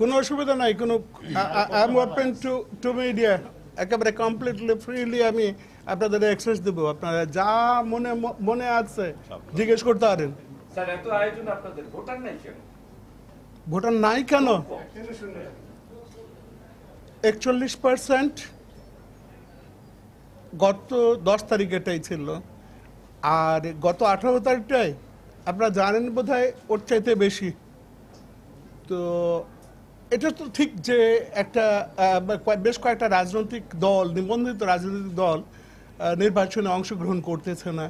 কোনো অসুবিধা নাই কোনো I am open to to media একেবারে কমপ্লিটলি ফ্রিলি আমি আপনাদের অ্যাক্সেস দেব আপনারা যা মনে মনে আছে জিজ্ঞেস করতে পারেন ভোটার নাই কেন একচল্লিশ পার্সেন্ট গত দশ তারিখ এটাই ছিল আর গত আঠারো তারিখটাই আপনারা জানেন বোধ হয় ওর চাইতে বেশি তো এটা তো ঠিক যে একটা বেশ কয়েকটা রাজনৈতিক দল নিবন্ধিত রাজনৈতিক দল নির্বাচনে অংশগ্রহণ করতেছে না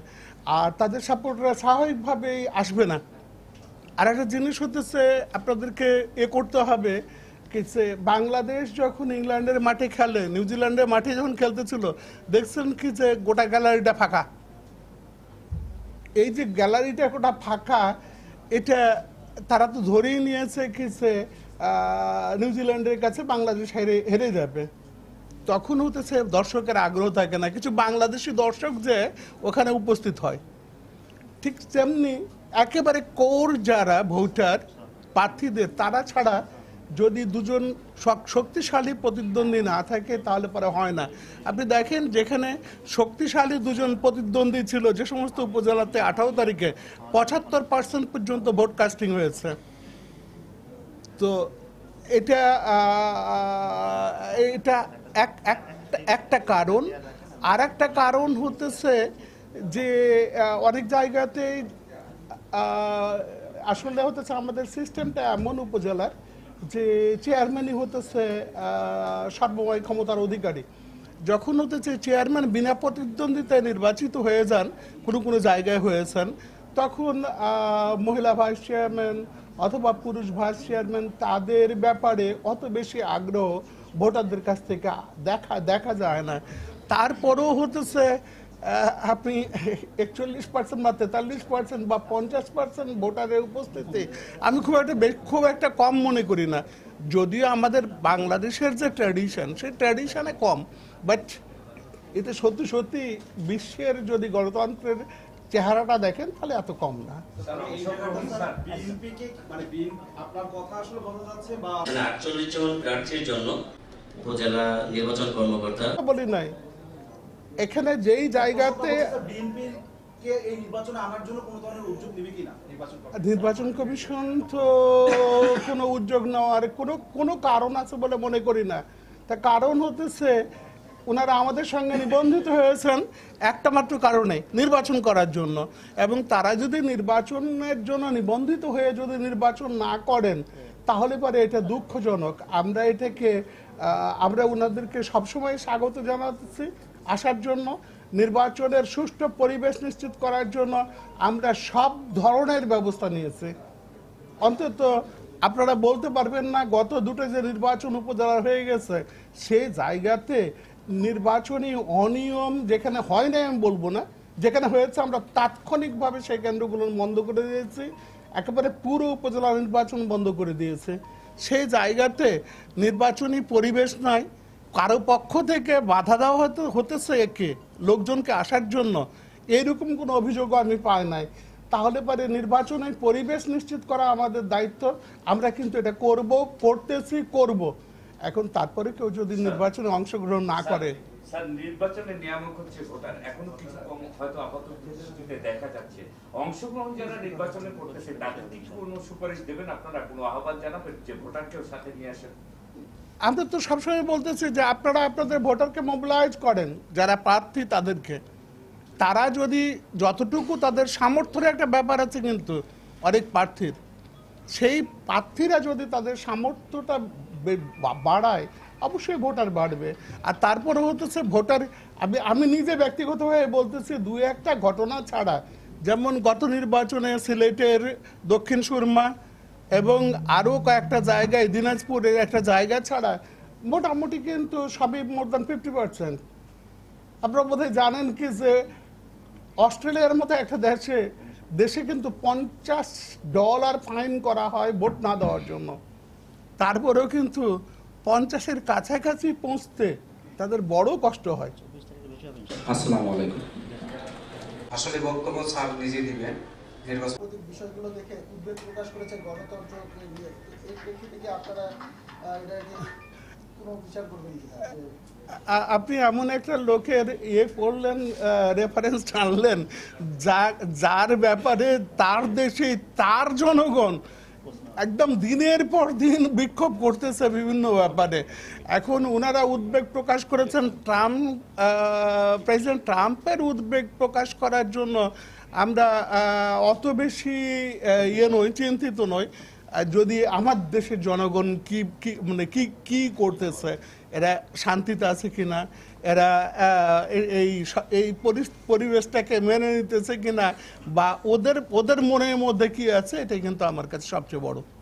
আর তাদের সাপোর্টরা স্বাভাবিকভাবেই আসবে না আর একটা জিনিস হতেছে আপনাদেরকে এ করতে হবে কিসে বাংলাদেশ যখন ইংল্যান্ডের মাঠে খেলে নিউজিল্যান্ডের মাঠে যখন খেলতেছিল দেখছেন কি যে গোটা গ্যালারিটা ফাঁকা এই যে গ্যালারিটা গোটা ফাঁকা এটা তারা তো ধরেই নিয়েছে কি সে নিউজিল্যান্ডের কাছে বাংলাদেশ হেরে হেরে যাবে তখন হতেছে দর্শকের আগ্রহ থাকে না কিছু বাংলাদেশি দর্শক যে ওখানে উপস্থিত হয় ঠিক তেমনি একেবারে কোর যারা ভোটার প্রার্থীদের তারা ছাড়া যদি দুজন শক্তিশালী প্রতিদ্বন্দ্বী না থাকে তাহলে পরে হয় না আপনি দেখেন যেখানে শক্তিশালী দুজন প্রতিদ্বন্দ্বী ছিল যে সমস্ত উপজেলাতে আঠারো তারিখে পঁচাত্তর পার্সেন্ট পর্যন্ত ভোট কাস্টিং হয়েছে তো এটা এটা এক একটা কারণ আর একটা কারণ হতেছে যে অনেক জায়গাতে আসলে হতেছে আমাদের সিস্টেমটা এমন উপজেলার যে চেয়ারম্যানই হতেছে সর্বময় ক্ষমতার অধিকারী যখন হতেছে চেয়ারম্যান বিনা প্রতিদ্বন্দ্বিতায় নির্বাচিত হয়ে যান কোনো কোনো জায়গায় হয়েছেন তখন মহিলা ভাইস চেয়ারম্যান অথবা পুরুষ ভাইস চেয়ারম্যান তাদের ব্যাপারে অত বেশি আগ্রহ ভোটারদের কাছ থেকে দেখা দেখা যায় না তারপরেও হতেছে আপনি একচল্লিশ পার্সেন্ট বা তেতাল্লিশ পার্সেন্ট বা পঞ্চাশ পার্সেন্ট ভোটারের উপস্থিতি আমি খুব একটা খুব একটা কম মনে করি না যদিও আমাদের বাংলাদেশের যে ট্র্যাডিশন সেই ট্র্যাডিশনে কম বাট এতে সত্যি সত্যি বিশ্বের যদি গণতন্ত্রের চেহারাটা দেখেন তাহলে এত কম না মানে উপজেলা নির্বাচন কর্মকর্তা বলি নাই এখানে যেই জায়গাতে নির্বাচন কমিশন তো কোনো উদ্যোগ নেওয়ার কোনো কোনো কারণ আছে বলে মনে করি না তা কারণ হতেছে ওনারা আমাদের সঙ্গে নিবন্ধিত হয়েছেন একটা মাত্র কারণে নির্বাচন করার জন্য এবং তারা যদি নির্বাচনের জন্য নিবন্ধিত হয়ে যদি নির্বাচন না করেন তাহলে পরে এটা দুঃখজনক আমরা এটাকে আমরা ওনাদেরকে সবসময় স্বাগত জানাতেছি আসার জন্য নির্বাচনের সুষ্ঠু পরিবেশ নিশ্চিত করার জন্য আমরা সব ধরনের ব্যবস্থা নিয়েছি অন্তত আপনারা বলতে পারবেন না গত দুটো যে নির্বাচন উপজেলা হয়ে গেছে সেই জায়গাতে নির্বাচনী অনিয়ম যেখানে হয় নাই আমি বলবো না যেখানে হয়েছে আমরা তাৎক্ষণিকভাবে সেই কেন্দ্রগুলো বন্ধ করে দিয়েছি একেবারে পুরো উপজেলা নির্বাচন বন্ধ করে দিয়েছে সেই জায়গাতে নির্বাচনী পরিবেশ নাই কারো পক্ষ থেকে বাধা দেওয়া হয়তো হতেছে একে লোকজনকে আসার জন্য এইরকম কোনো অভিযোগও আমি পাই নাই তাহলে পরে নির্বাচনের পরিবেশ নিশ্চিত করা আমাদের দায়িত্ব আমরা কিন্তু এটা করব করতেছি করব এখন তারপরে কেউ যদি নির্বাচনে অংশগ্রহণ না করে নির্বাচনের নিয়ামক হচ্ছে ভোটার কিছু কম হয়তো আপাতত দেখা যাচ্ছে অংশগ্রহণ যারা নির্বাচনে করতেছে তাদের কি কোনো সুপারিশ দেবেন আপনারা কোনো আহ্বান জানাবেন যে ভোটারকেও সাথে নিয়ে আসেন আমাদের তো সবসময় বলতেছি যে আপনারা আপনাদের ভোটারকে মোবিলাইজ করেন যারা প্রার্থী তাদেরকে তারা যদি যতটুকু তাদের সামর্থ্যের একটা ব্যাপার আছে কিন্তু অনেক প্রার্থীর সেই প্রার্থীরা যদি তাদের সামর্থ্যটা বাড়ায় অবশ্যই ভোটার বাড়বে আর তারপরে হতেছে ভোটার আমি আমি নিজে ব্যক্তিগতভাবে বলতেছি দু একটা ঘটনা ছাড়া যেমন গত নির্বাচনে সিলেটের দক্ষিণ সুরমা এবং আরও কয়েকটা জায়গায় দিনাজপুরের একটা জায়গা ছাড়া মোটামুটি কিন্তু সবই মোর দ্যান ফিফটি পার্সেন্ট আপনারা বোধহয় জানেন কি যে অস্ট্রেলিয়ার মতো একটা দেশে দেশে কিন্তু পঞ্চাশ ডলার ফাইন করা হয় ভোট না দেওয়ার জন্য তারপরেও কিন্তু পঞ্চাশের কাছাকাছি পৌঁছতে তাদের বড় কষ্ট হয় আসসালামু আলাইকুম আসলে বক্তব্য স্যার নিজে দিবেন নির্বাচন বিষয়গুলো দেখে উদ্বেগ প্রকাশ করেছে গণতন্ত্র কি আপনারা আপনি এমন একটা লোকের ইয়ে করলেন রেফারেন্স টানলেন যার ব্যাপারে তার দেশে তার জনগণ একদম দিনের পর দিন বিক্ষোভ করতেছে বিভিন্ন ব্যাপারে এখন ওনারা উদ্বেগ প্রকাশ করেছেন ট্রাম্প প্রেসিডেন্ট ট্রাম্পের উদ্বেগ প্রকাশ করার জন্য আমরা অত বেশি ইয়ে নই চিন্তিত নই যদি আমার দেশের জনগণ কি মানে কি কি করতেছে এরা শান্তিতে আছে কিনা এরা এই এই পরিবেশটাকে মেনে নিতেছে কিনা বা ওদের ওদের মনের মধ্যে কি আছে এটাই কিন্তু আমার কাছে সবচেয়ে বড়